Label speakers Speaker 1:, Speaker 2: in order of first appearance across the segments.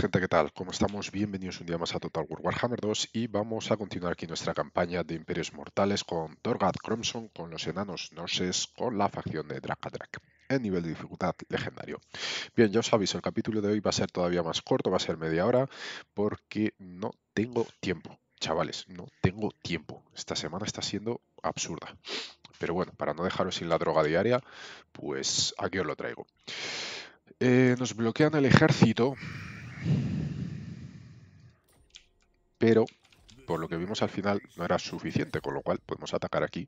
Speaker 1: gente, ¿qué tal? ¿Cómo estamos? Bienvenidos un día más a Total War Warhammer 2 y vamos a continuar aquí nuestra campaña de Imperios Mortales con Torgad Cromson, con los enanos Norses, con la facción de Dracadrac en nivel de dificultad legendario. Bien, ya os aviso, el capítulo de hoy va a ser todavía más corto, va a ser media hora, porque no tengo tiempo, chavales, no tengo tiempo. Esta semana está siendo absurda. Pero bueno, para no dejaros sin la droga diaria, pues aquí os lo traigo. Eh, nos bloquean el ejército pero, por lo que vimos al final, no era suficiente, con lo cual podemos atacar aquí.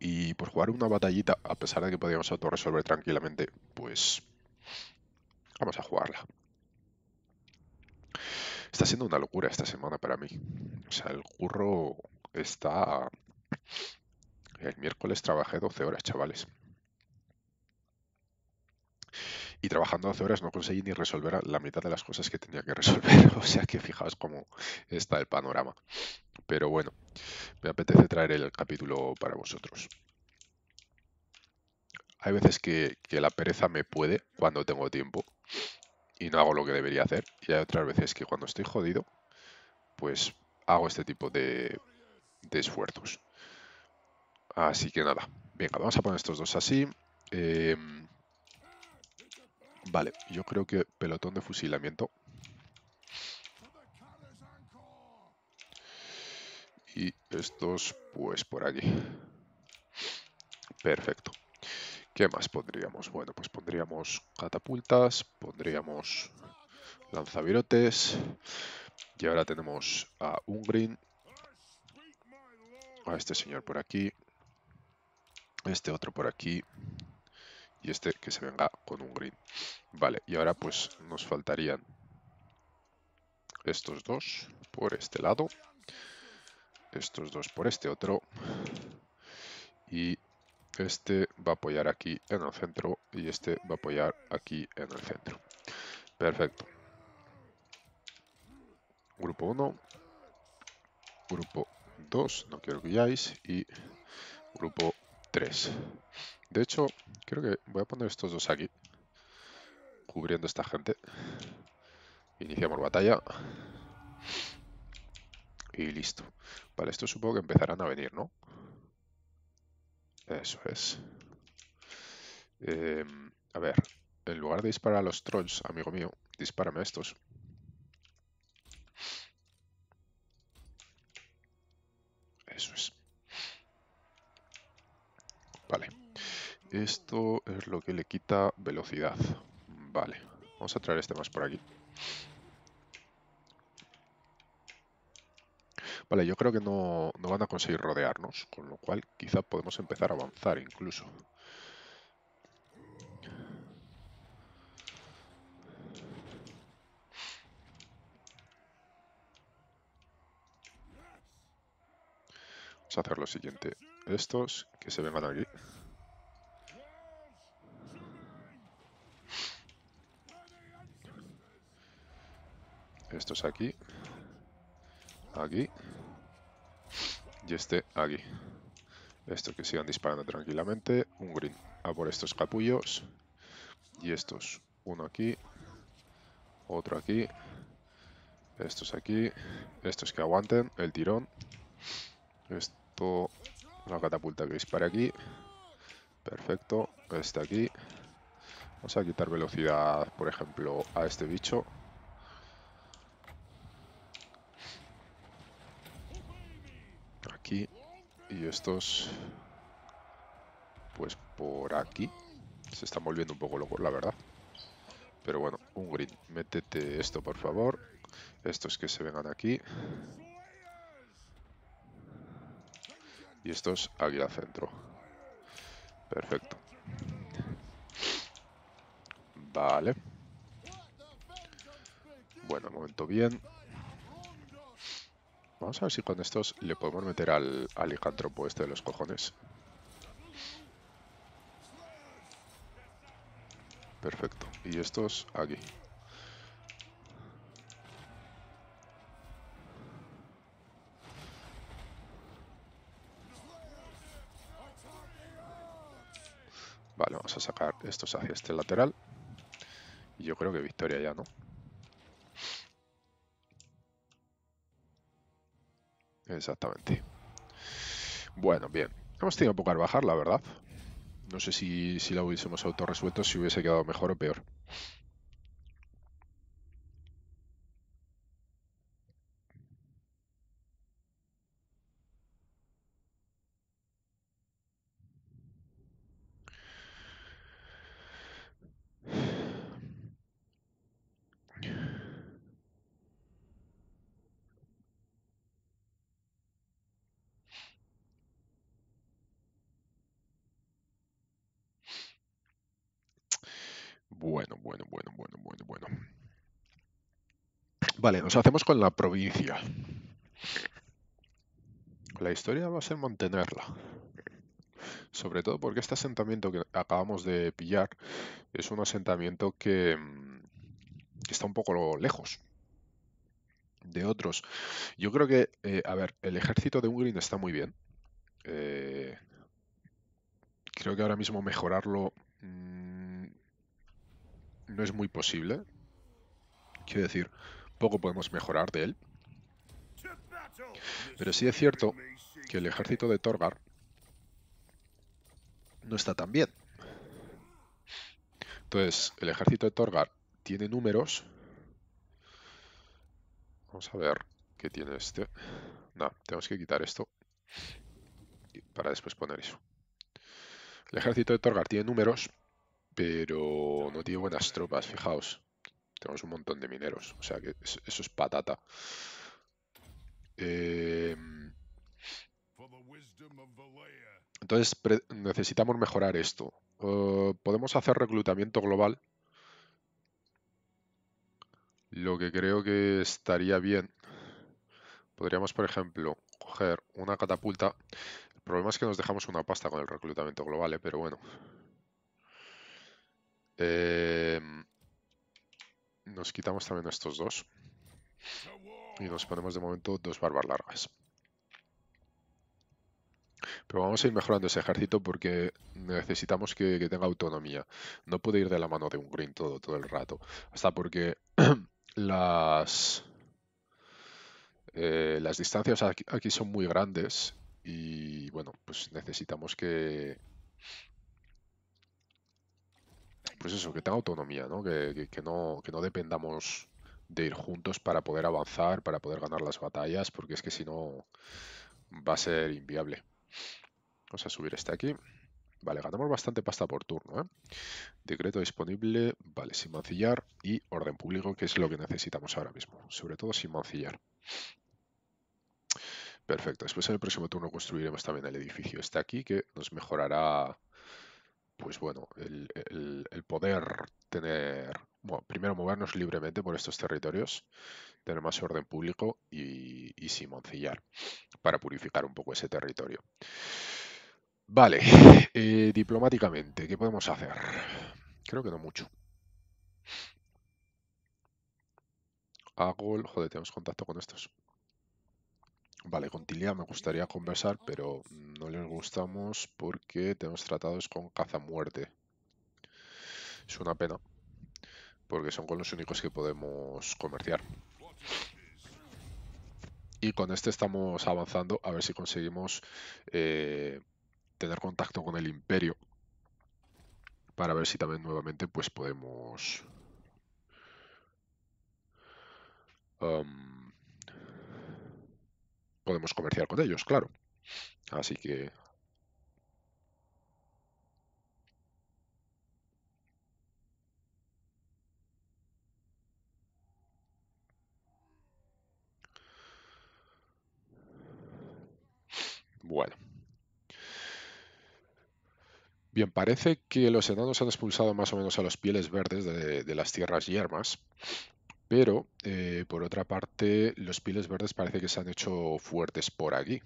Speaker 1: Y por jugar una batallita, a pesar de que podíamos autorresolver tranquilamente, pues vamos a jugarla. Está siendo una locura esta semana para mí. O sea, el curro está... El miércoles trabajé 12 horas, chavales y trabajando 12 horas no conseguí ni resolver la mitad de las cosas que tenía que resolver. O sea que fijaos cómo está el panorama. Pero bueno, me apetece traer el capítulo para vosotros. Hay veces que, la pereza me puede cuando tengo tiempo y no hago lo que debería hacer. Y hay otras veces que cuando estoy jodido, pues hago este tipo de, esfuerzos. Así que nada, venga, vamos a poner estos dos así. Em, Vale, yo creo que pelotón de fusilamiento. Y estos, pues, por allí. Perfecto. ¿Qué más pondríamos? Bueno, pues pondríamos catapultas, pondríamos lanzavirotes. Y ahora tenemos a Ungrin. a este señor por aquí, este otro por aquí, y este que se venga con un green. Vale, y ahora pues nos faltarían estos dos por este lado, estos dos por este otro y este va a apoyar aquí en el centro y este va a apoyar aquí en el centro. Perfecto. Grupo 1, grupo 2, no quiero que veáis, y grupo de hecho, creo que voy a poner estos dos aquí, cubriendo esta gente. Iniciamos batalla. Y listo. Vale, esto supongo que empezarán a venir, ¿no? Eso es. Em, a ver, en lugar de disparar a los trolls, amigo mío, dispárame a estos. Eso es. Esto es lo que le quita velocidad. Vale, vamos a traer este más por aquí. Vale, yo creo que no, van a conseguir rodearnos, con lo cual quizá podemos empezar a avanzar incluso. Vamos a hacer lo siguiente. Estos que se vengan aquí. Estos aquí. Aquí. Y este aquí. Estos que sigan disparando tranquilamente. Un green. A por estos capullos. Y estos. Uno aquí. Otro aquí. Estos aquí. Estos que aguanten. El tirón. Esto. La catapulta que dispare aquí. Perfecto. Este aquí. Vamos a quitar velocidad, por ejemplo, a este bicho. Y estos, pues por aquí, se están volviendo un poco locos, la verdad. Pero bueno, un green, métete esto por favor. Estos que se vengan aquí. Y estos aquí al centro. Perfecto. Vale. Bueno, momento bien. Vamos a ver si con estos le podemos meter al, Alejandro, este de los cojones. Perfecto. Y estos aquí. Vale, vamos a sacar estos hacia este lateral. Y yo creo que victoria ya, ¿no? Exactamente. Bueno, bien. Hemos tenido que bajar, la verdad. No sé si, si la hubiésemos autorresuelto, si hubiese quedado mejor o peor. nos hacemos con la provincia. La historia va a ser mantenerla. Sobre todo porque este asentamiento que acabamos de pillar es un asentamiento que, mm, está un poco lejos de otros. Yo creo que, eh, a ver, el ejército de Ungrin está muy bien. Eh, creo que ahora mismo mejorarlo mm, no es muy posible. Quiero decir, poco podemos mejorar de él. Pero sí es cierto que el ejército de Torgar no está tan bien. Entonces, el ejército de Torgar tiene números. Vamos a ver qué tiene este. No, tenemos que quitar esto para después poner eso. El ejército de Torgar tiene números, pero no tiene buenas tropas, fijaos. Tenemos un montón de mineros. O sea que eso, es patata. Eh, entonces necesitamos mejorar esto. Eh, podemos hacer reclutamiento global. Lo que creo que estaría bien. Podríamos, por ejemplo, coger una catapulta. El problema es que nos dejamos una pasta con el reclutamiento global, ¿eh? pero bueno. Eh, nos quitamos también estos dos. Y nos ponemos de momento dos barbas largas. Pero vamos a ir mejorando ese ejército porque necesitamos que, tenga autonomía. No puede ir de la mano de un green todo, todo el rato. Hasta porque las, eh, las distancias aquí, son muy grandes y bueno, pues necesitamos que, pues eso, que tenga autonomía, ¿no? Que, no, no dependamos de ir juntos para poder avanzar, para poder ganar las batallas, porque es que si no va a ser inviable. Vamos a subir este aquí. Vale, ganamos bastante pasta por turno. ¿eh? Decreto disponible, vale, sin mancillar y orden público, que es lo que necesitamos ahora mismo, sobre todo sin mancillar. Perfecto, después en el próximo turno construiremos también el edificio. este aquí que nos mejorará pues bueno, el, poder tener, bueno, primero movernos libremente por estos territorios, tener más orden público y, simoncillar para purificar un poco ese territorio. Vale, eh, diplomáticamente, ¿qué podemos hacer? Creo que no mucho. Hago, joder, tenemos contacto con estos. Vale, con Tilia me gustaría conversar, pero no les gustamos porque tenemos tratados con cazamuerte. Es una pena, porque son con los únicos que podemos comerciar. Y con este estamos avanzando a ver si conseguimos eh, tener contacto con el imperio. Para ver si también nuevamente pues podemos... Um, podemos comerciar con ellos, claro. Así que... Bueno. Bien, parece que los enanos han expulsado más o menos a los pieles verdes de, las tierras yermas pero, eh, por otra parte, los piles verdes parece que se han hecho fuertes por aquí.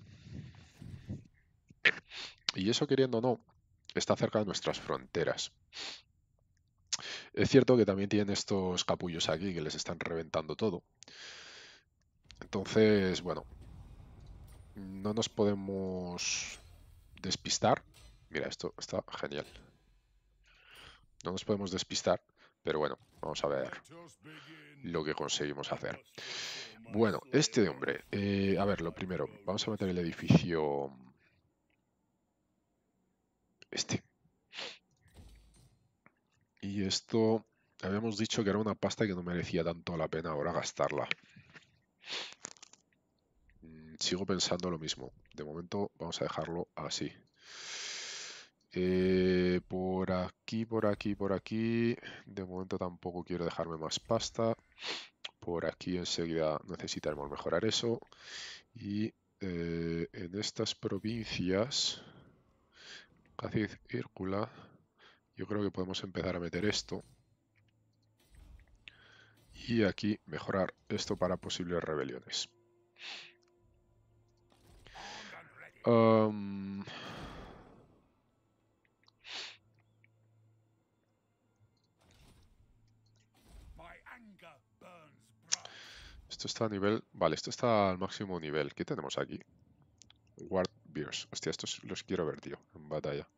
Speaker 1: Y eso, queriendo o no, está cerca de nuestras fronteras. Es cierto que también tienen estos capullos aquí que les están reventando todo. Entonces, bueno, no nos podemos despistar. Mira, esto está genial. No nos podemos despistar pero bueno, vamos a ver lo que conseguimos hacer. Bueno, este de hombre. Eh, a ver, lo primero, vamos a meter el edificio... Este. Y esto... Habíamos dicho que era una pasta que no merecía tanto la pena ahora gastarla. Mm, sigo pensando lo mismo. De momento vamos a dejarlo así. Eh, por aquí, por aquí, por aquí. De momento tampoco quiero dejarme más pasta. Por aquí enseguida necesitaremos mejorar eso. Y eh, en estas provincias, casi Hírcula... yo creo que podemos empezar a meter esto. Y aquí mejorar esto para posibles rebeliones. Esto está a nivel... Vale, esto está al máximo nivel. ¿Qué tenemos aquí? guard Bears. Hostia, estos los quiero ver, tío, en batalla.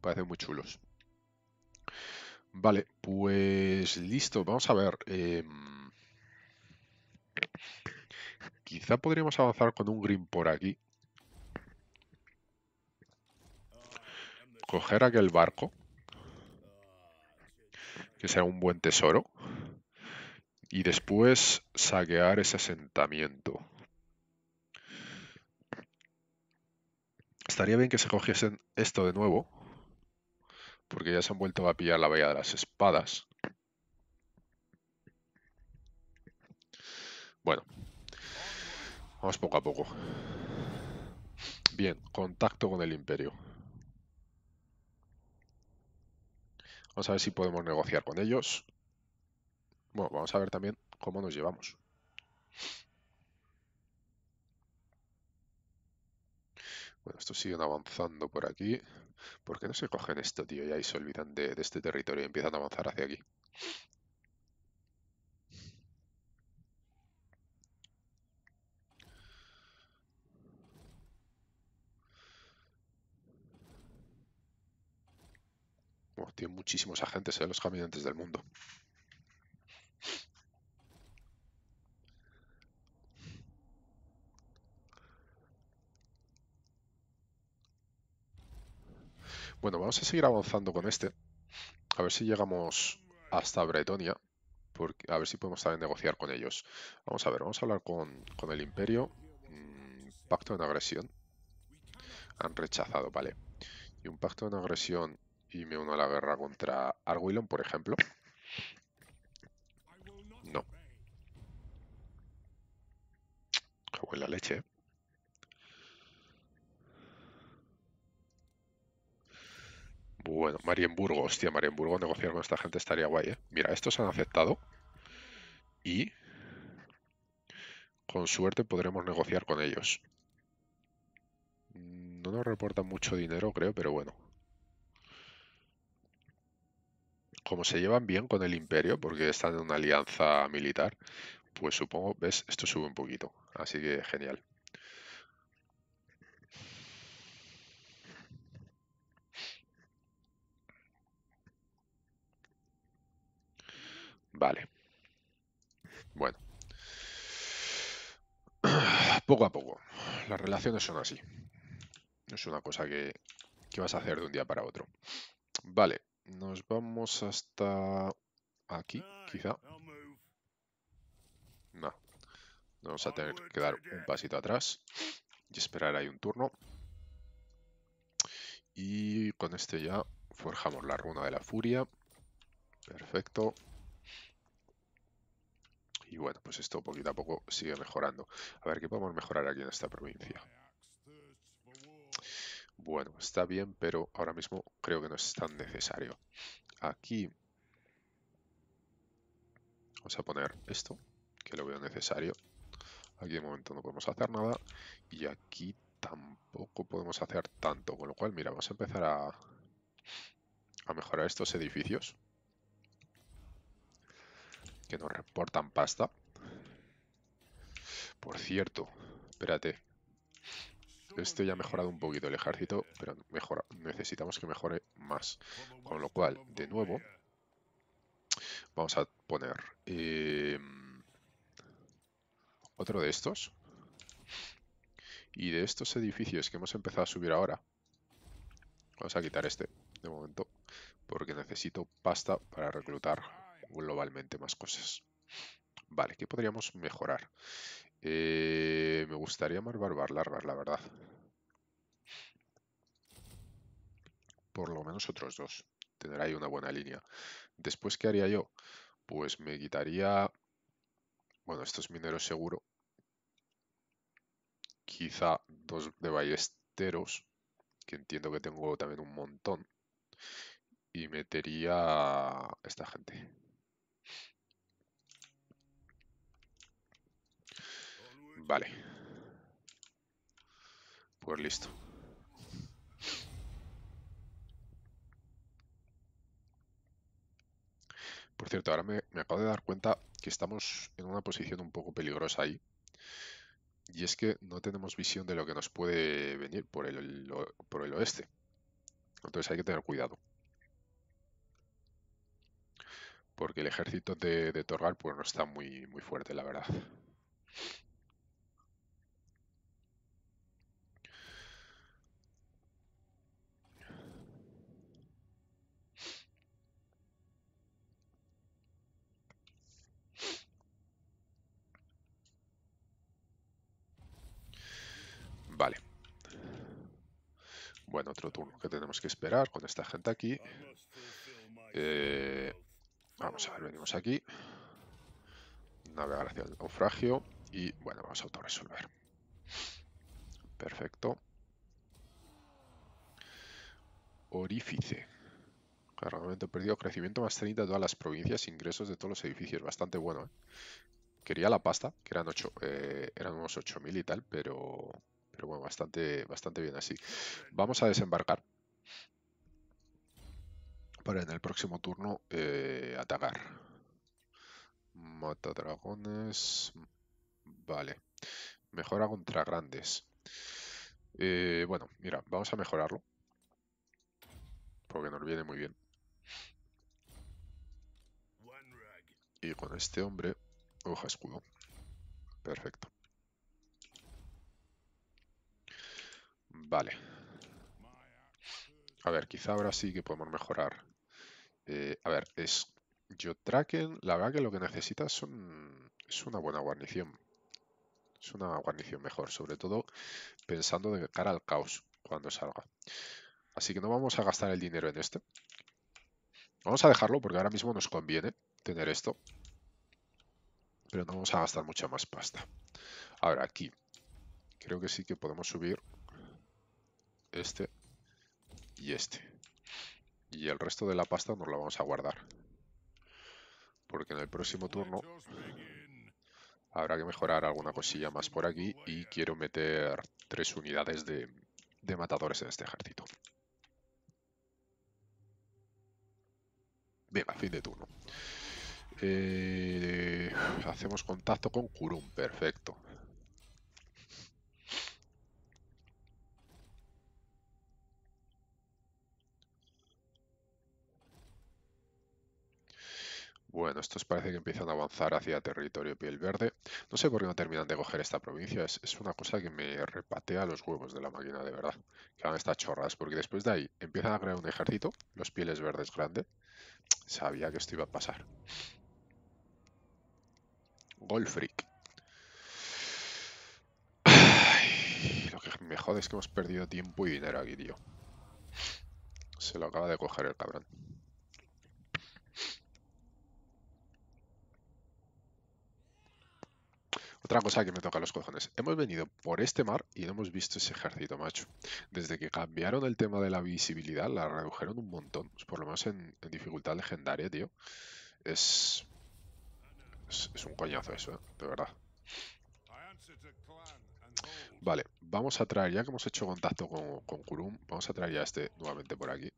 Speaker 1: Parecen muy chulos. Vale, pues listo. Vamos a ver. Em, quizá podríamos avanzar con un green por aquí. Coger aquel barco. Que sea un buen tesoro y después saquear ese asentamiento. Estaría bien que se cogiesen esto de nuevo, porque ya se han vuelto a pillar la Bahía de las Espadas. Bueno, vamos poco a poco. Bien, contacto con el imperio. Vamos a ver si podemos negociar con ellos. Bueno, vamos a ver también cómo nos llevamos. Bueno, estos siguen avanzando por aquí. ¿Por qué no se cogen esto, tío? y ahí se olvidan de, de este territorio y empiezan a avanzar hacia aquí. Bueno, tienen muchísimos agentes, ¿eh? los caminantes del mundo. Bueno, vamos a seguir avanzando con este. A ver si llegamos hasta Bretonia. a ver si podemos también negociar con ellos. Vamos a ver, vamos a hablar con, el Imperio. Mm, pacto en agresión. Han rechazado, vale. Y un pacto en agresión y me uno a la guerra contra Arguilon, por ejemplo. No. Qué la leche, ¿eh? Bueno, Marienburgo, hostia, Marienburgo, negociar con esta gente estaría guay, ¿eh? Mira, estos han aceptado y con suerte podremos negociar con ellos. No nos reportan mucho dinero, creo, pero bueno. Como se llevan bien con el imperio, porque están en una alianza militar, pues supongo, ves, esto sube un poquito. Así que genial. Vale. Bueno. Poco a poco. Las relaciones son así. No es una cosa que, vas a hacer de un día para otro. Vale. Nos vamos hasta aquí, quizá. No. Vamos a tener que dar un pasito atrás y esperar ahí un turno. Y con este ya forjamos la runa de la furia. Perfecto. Y bueno, pues esto poquito a poco sigue mejorando. A ver qué podemos mejorar aquí en esta provincia. Bueno, está bien, pero ahora mismo creo que no es tan necesario. Aquí vamos a poner esto, que lo veo necesario. Aquí de momento no podemos hacer nada y aquí tampoco podemos hacer tanto. Con lo cual, mira, vamos a empezar a, a mejorar estos edificios que nos reportan pasta. Por cierto, espérate. Este ya ha mejorado un poquito el ejército, pero necesitamos que mejore más. Con lo cual, de nuevo, vamos a poner eh, otro de estos. Y de estos edificios que hemos empezado a subir ahora, vamos a quitar este de momento, porque necesito pasta para reclutar globalmente más cosas. Vale, ¿qué podríamos mejorar? Eh, me gustaría más barbar larvar la verdad. Por lo menos otros dos. Tendrá ahí una buena línea. Después, ¿qué haría yo? Pues me quitaría... Bueno, estos mineros seguro. Quizá dos de ballesteros, que entiendo que tengo también un montón. Y metería esta gente. Vale. Pues listo. Por cierto, ahora me, acabo de dar cuenta que estamos en una posición un poco peligrosa ahí. Y es que no tenemos visión de lo que nos puede venir por el, por el oeste. Entonces hay que tener cuidado porque el ejército de, de Torgal pues no está muy, muy fuerte, la verdad. Vale. Bueno, otro turno que tenemos que esperar con esta gente aquí. Eh, Vamos a ver, venimos aquí. Navegar hacia el naufragio. Y bueno, vamos a autorresolver. Perfecto. Orífice. Cargamento perdido, crecimiento más 30 de todas las provincias, ingresos de todos los edificios. Bastante bueno, ¿eh? Quería la pasta, que eran, 8, eran unos 8.000 y tal, pero, pero bueno, bastante, bastante bien así. Vamos a desembarcar para en el próximo turno eh, atacar. Mata dragones. Vale. Mejora contra grandes. Eh, bueno, mira, vamos a mejorarlo. Porque nos viene muy bien. Y con este hombre, hoja escudo. Perfecto. Vale. A ver, quizá ahora sí que podemos mejorar eh, a ver, es yo la verdad que lo que necesita son, es una buena guarnición. Es una guarnición mejor, sobre todo pensando de cara al caos cuando salga. Así que no vamos a gastar el dinero en este. Vamos a dejarlo porque ahora mismo nos conviene tener esto. Pero no vamos a gastar mucha más pasta. Ahora aquí. Creo que sí que podemos subir este y este. Y el resto de la pasta nos la vamos a guardar. Porque en el próximo turno habrá que mejorar alguna cosilla más por aquí y quiero meter tres unidades de, matadores en este ejército. Venga, fin de turno. Eh, hacemos contacto con Kurum, perfecto. Bueno, estos parece que empiezan a avanzar hacia territorio piel verde. No sé por qué no terminan de coger esta provincia. Es, una cosa que me repatea los huevos de la máquina, de verdad. Que van estas chorras. Porque después de ahí empiezan a crear un ejército. Los pieles verdes grande. Sabía que esto iba a pasar. Golfric. Lo que me jode es que hemos perdido tiempo y dinero aquí, tío. Se lo acaba de coger el cabrón. Otra cosa que me toca los cojones. Hemos venido por este mar y no hemos visto ese ejército, macho. Desde que cambiaron el tema de la visibilidad, la redujeron un montón. Por lo menos en, dificultad legendaria, tío. Es, es, un coñazo eso, ¿eh? De verdad. Vale, vamos a traer, ya que hemos hecho contacto con, con Kurum, vamos a traer ya este nuevamente por aquí.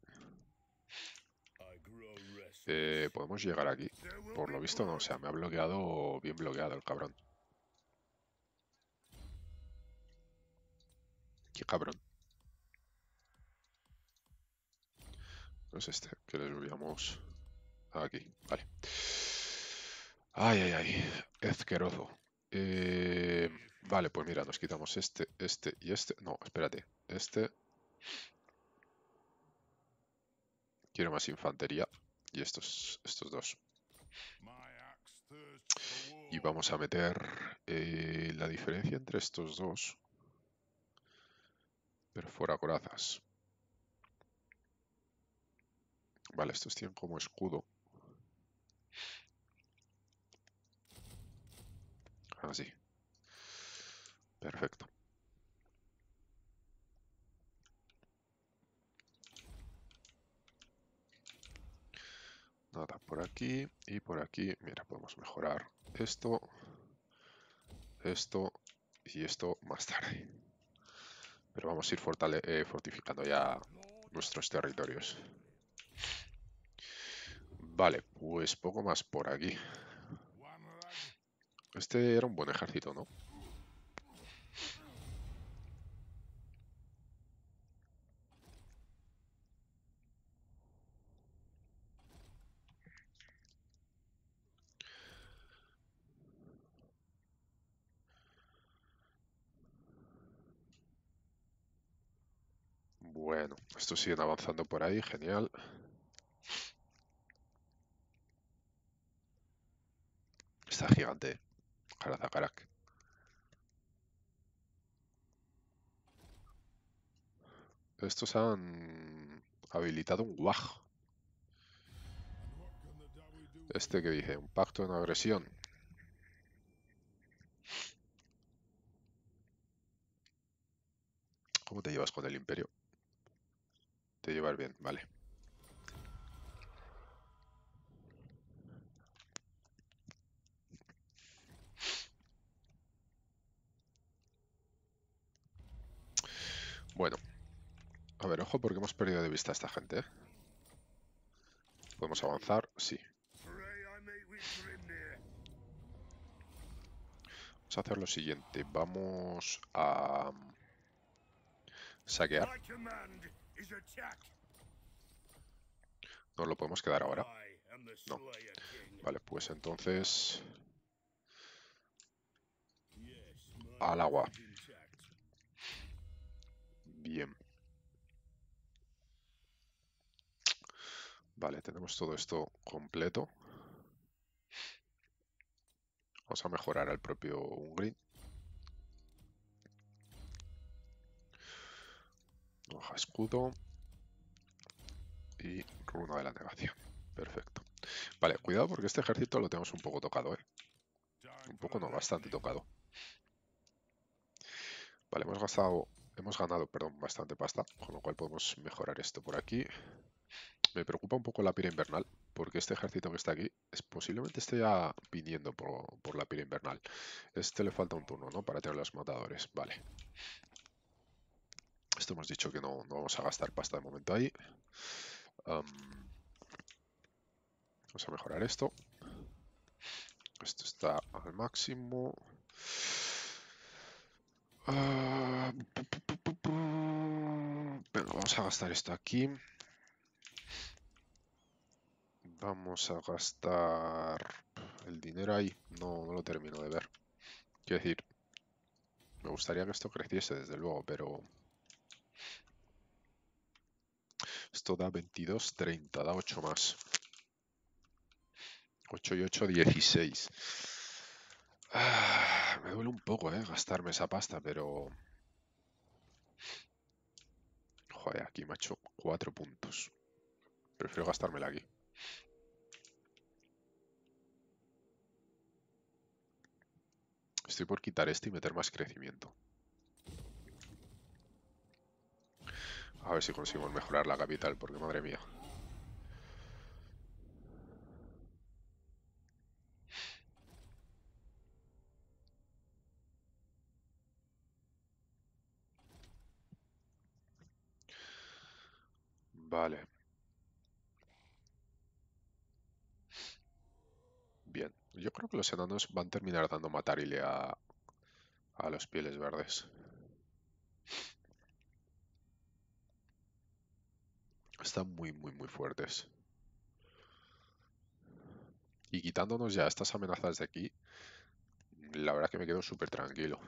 Speaker 1: Eh, Podemos llegar aquí. Por lo visto no, o sea, me ha bloqueado bien bloqueado el cabrón. cabrón. No es pues este, que le subíamos aquí, vale. Ay, ay, ay, esqueroso. Eh, vale, pues mira, nos quitamos este, este y este. No, espérate, este. Quiero más infantería y estos, estos dos. Y vamos a meter eh, la diferencia entre estos dos fuera corazas. Vale, estos tienen como escudo. Así. Ah, Perfecto. Nada, por aquí y por aquí. Mira, podemos mejorar esto, esto y esto más tarde. Pero vamos a ir eh, fortificando ya nuestros territorios. Vale, pues poco más por aquí. Este era un buen ejército, ¿no? estos siguen avanzando por ahí, genial. Está gigante, Jarazakarak. Estos han habilitado un guaj. Este que dije, un pacto en agresión. ¿Cómo te llevas con el imperio? Te llevar bien, vale. Bueno. A ver, ojo porque hemos perdido de vista a esta gente. ¿eh? ¿Podemos avanzar? Sí. Vamos a hacer lo siguiente. Vamos a... Saquear. ¿Nos lo podemos quedar ahora? No. Vale, pues entonces... Al agua. Bien. Vale, tenemos todo esto completo. Vamos a mejorar al propio Ungrid. escudo. Y runa de la negación. Perfecto. Vale, cuidado porque este ejército lo tenemos un poco tocado, ¿eh? Un poco no, bastante tocado. Vale, hemos gastado... Hemos ganado, perdón, bastante pasta, con lo cual podemos mejorar esto por aquí. Me preocupa un poco la pira invernal, porque este ejército que está aquí es, posiblemente esté ya viniendo por, por la pira invernal. Este le falta un turno, ¿no? Para tener los matadores. Vale. Esto hemos dicho que no, vamos a gastar pasta de momento ahí. vamos a mejorar esto. Esto está al máximo. Ah, vamos a gastar esto aquí. Vamos a gastar el dinero ahí. No, no lo termino de ver. Quiero decir, me gustaría que esto creciese, desde luego, pero Esto da 22, 30, da 8 más. 8 y 8, 16. Ah, me duele un poco, ¿eh? Gastarme esa pasta, pero... Joder, aquí me ha hecho 4 puntos. Prefiero gastármela aquí. Estoy por quitar este y meter más crecimiento. A ver si conseguimos mejorar la capital, porque madre mía. Vale. Bien. Yo creo que los enanos van a terminar dando matarile a, a los pieles verdes. Están muy, muy, muy fuertes. Y quitándonos ya estas amenazas de aquí, la verdad es que me quedo súper tranquilo.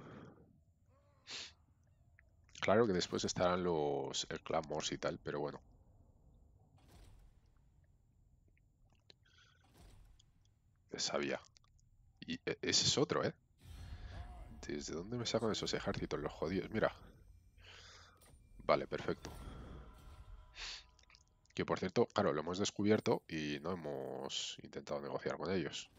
Speaker 1: Claro que después estarán los el clamors y tal, pero bueno. Sabía. Y e, ese es otro, ¿eh? ¿Desde dónde me sacan esos ejércitos los jodidos? Mira. Vale, perfecto. Que por cierto, claro, lo hemos descubierto y no hemos intentado negociar con ellos.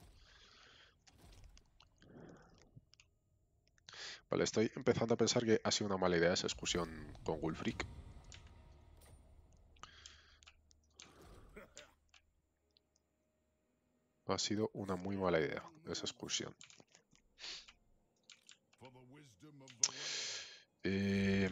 Speaker 1: Vale, estoy empezando a pensar que ha sido una mala idea esa excursión con Wolfric. Ha sido una muy mala idea esa excursión.
Speaker 2: Eh...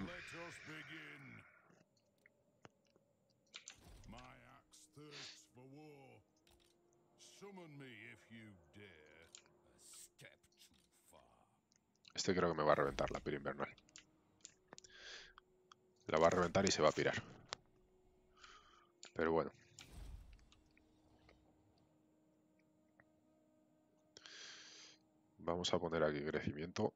Speaker 1: Este creo que me va a reventar la pira invernal. La va a reventar y se va a pirar. Pero bueno. Vamos a poner aquí crecimiento.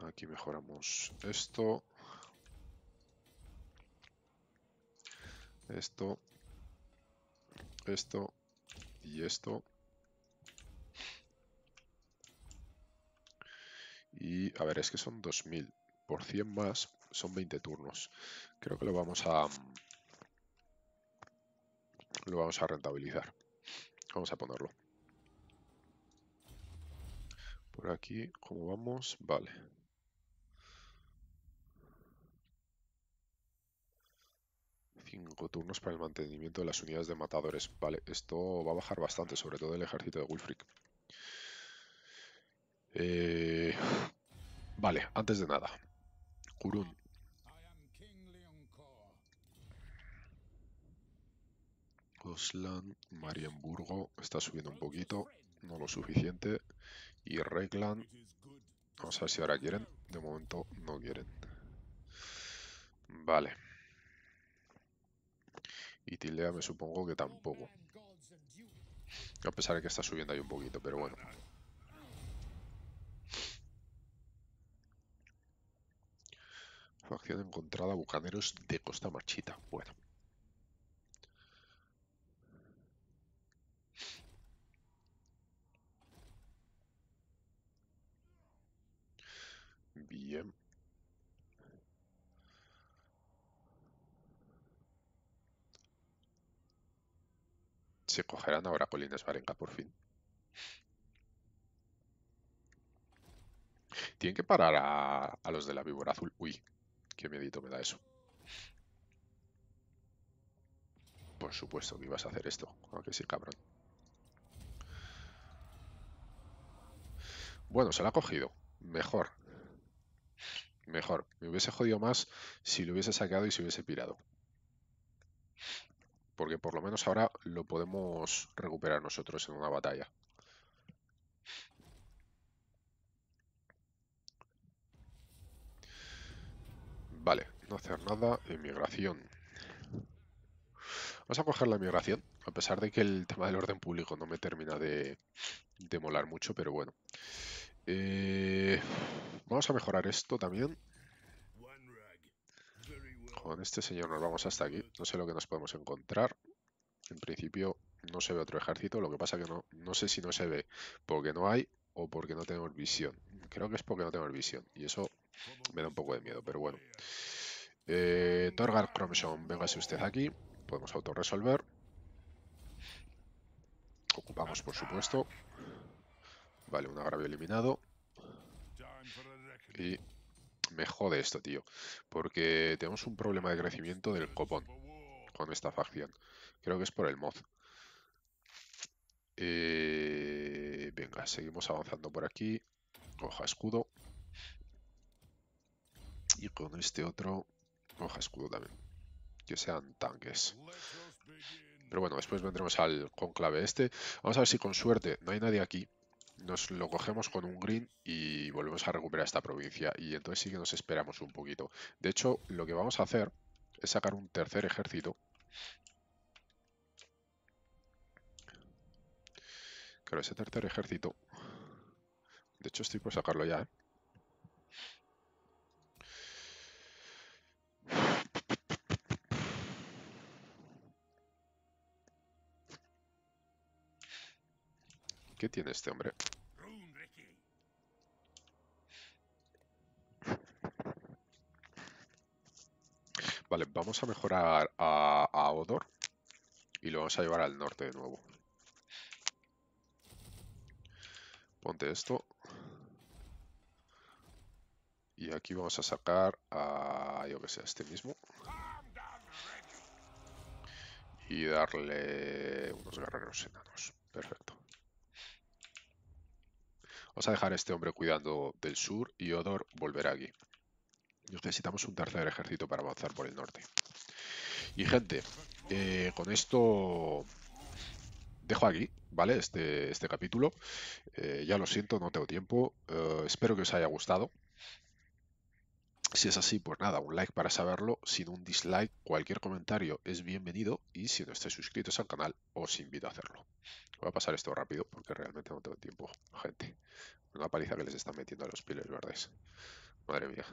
Speaker 1: Aquí mejoramos esto. Esto. Esto. Y esto. Y a ver, es que son 2000. Por 100 más son 20 turnos. Creo que lo vamos a... Lo vamos a rentabilizar. Vamos a ponerlo. Por aquí, ¿cómo vamos? Vale. 5 turnos para el mantenimiento de las unidades de matadores. Vale, esto va a bajar bastante, sobre todo el ejército de Wulfric eh, vale, antes de nada. Kurun. Oslan, Marienburgo, está subiendo un poquito, no lo suficiente. Y Reglan, vamos a ver si ahora quieren. De momento no quieren. Vale. Y Tilea me supongo que tampoco. A pesar de que está subiendo ahí un poquito, pero bueno. Facción encontrada, bucaneros de Costa Marchita. Bueno. Bien. ¿Se cogerán ahora Colinas Varenga por fin? Tienen que parar a, los de la víbora azul. Uy, qué medito me da eso. Por supuesto que ibas a hacer esto, aunque ah, sí, cabrón. Bueno, se la ha cogido. Mejor. Mejor. Me hubiese jodido más si lo hubiese sacado y se hubiese pirado porque por lo menos ahora lo podemos recuperar nosotros en una batalla. Vale, no hacer nada, Emigración. Vamos a coger la inmigración, a pesar de que el tema del orden público no me termina de, molar mucho, pero bueno. Eh, vamos a mejorar esto también. Con este señor nos vamos hasta aquí. No sé lo que nos podemos encontrar. En principio no se ve otro ejército. Lo que pasa que no, no sé si no se ve porque no hay o porque no tenemos visión. Creo que es porque no tenemos visión. Y eso me da un poco de miedo, pero bueno. Eh, Torgar Cromson, véngase usted aquí. Podemos autorresolver. Ocupamos, por supuesto. Vale, un agravio eliminado. Y me jode esto, tío. Porque tenemos un problema de crecimiento del copón con esta facción. Creo que es por el mod. Eh, venga, seguimos avanzando por aquí. Hoja escudo. Y con este otro, hoja escudo también. Que sean tanques. Pero bueno, después vendremos al conclave este. Vamos a ver si con suerte no hay nadie aquí nos lo cogemos con un green y volvemos a recuperar esta provincia. Y entonces sí que nos esperamos un poquito. De hecho, lo que vamos a hacer es sacar un tercer ejército. Claro, ese tercer ejército... De hecho, estoy por sacarlo ya, ¿eh? ¿Qué tiene este hombre? Vale, vamos a mejorar a, Odor y lo vamos a llevar al norte de nuevo. Ponte esto. Y aquí vamos a sacar a, yo que sé, a este mismo. Y darle unos guerreros enanos. Perfecto. Vamos a dejar a este hombre cuidando del sur y Odor volverá aquí. Necesitamos un tercer ejército para avanzar por el norte. Y gente, eh, con esto dejo aquí, ¿vale? Este, este capítulo. Eh, ya lo siento, no tengo tiempo. Eh, espero que os haya gustado. Si es así, pues nada, un like para saberlo, sin un dislike, cualquier comentario es bienvenido y si no estáis suscritos al canal, os invito a hacerlo. Voy a pasar esto rápido porque realmente no tengo tiempo, gente. Una paliza que les están metiendo a los piles verdes. Madre mía.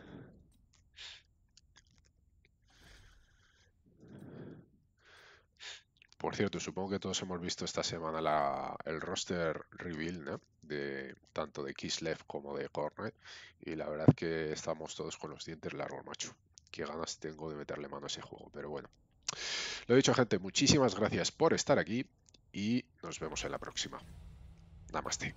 Speaker 1: Por cierto, supongo que todos hemos visto esta semana el roster reveal, ¿no? De, tanto de Kislev como de Cornet. Y la verdad que estamos todos con los dientes largos, macho. Qué ganas tengo de meterle mano a ese juego. Pero bueno. Lo dicho, gente, muchísimas gracias por estar aquí y nos vemos en la próxima. Namaste.